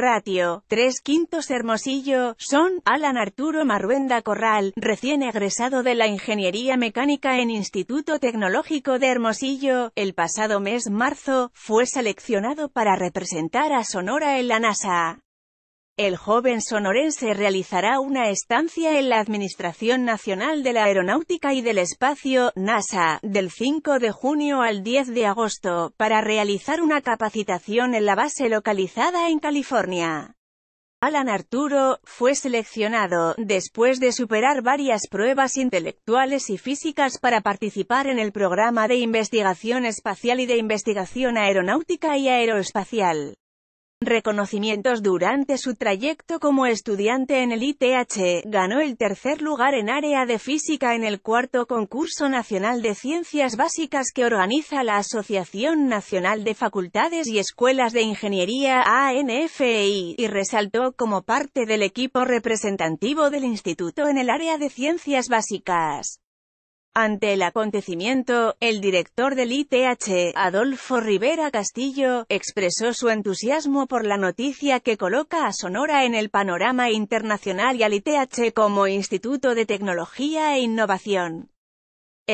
Ratio, Tres quintos Hermosillo, son, Alan Arturo Marruenda Corral, recién egresado de la Ingeniería Mecánica en Instituto Tecnológico de Hermosillo, el pasado mes marzo, fue seleccionado para representar a Sonora en la NASA el joven sonorense realizará una estancia en la Administración Nacional de la Aeronáutica y del Espacio, NASA, del 5 de junio al 10 de agosto, para realizar una capacitación en la base localizada en California. Alan Arturo, fue seleccionado, después de superar varias pruebas intelectuales y físicas para participar en el programa de investigación espacial y de investigación aeronáutica y aeroespacial. Reconocimientos Durante su trayecto como estudiante en el ITH, ganó el tercer lugar en área de física en el cuarto concurso nacional de ciencias básicas que organiza la Asociación Nacional de Facultades y Escuelas de Ingeniería ANFI, e y resaltó como parte del equipo representativo del instituto en el área de ciencias básicas. Ante el acontecimiento, el director del ITH, Adolfo Rivera Castillo, expresó su entusiasmo por la noticia que coloca a Sonora en el panorama internacional y al ITH como Instituto de Tecnología e Innovación.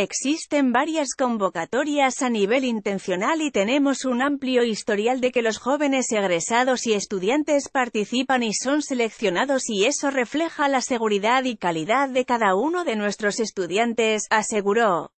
Existen varias convocatorias a nivel intencional y tenemos un amplio historial de que los jóvenes egresados y estudiantes participan y son seleccionados y eso refleja la seguridad y calidad de cada uno de nuestros estudiantes, aseguró.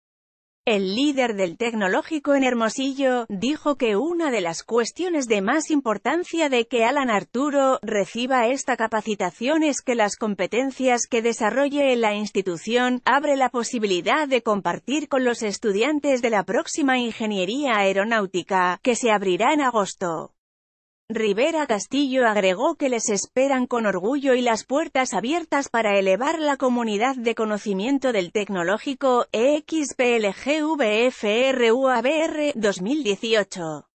El líder del tecnológico en Hermosillo, dijo que una de las cuestiones de más importancia de que Alan Arturo reciba esta capacitación es que las competencias que desarrolle en la institución, abre la posibilidad de compartir con los estudiantes de la próxima ingeniería aeronáutica, que se abrirá en agosto. Rivera Castillo agregó que les esperan con orgullo y las puertas abiertas para elevar la comunidad de conocimiento del tecnológico e EXPLGVFRUABR 2018.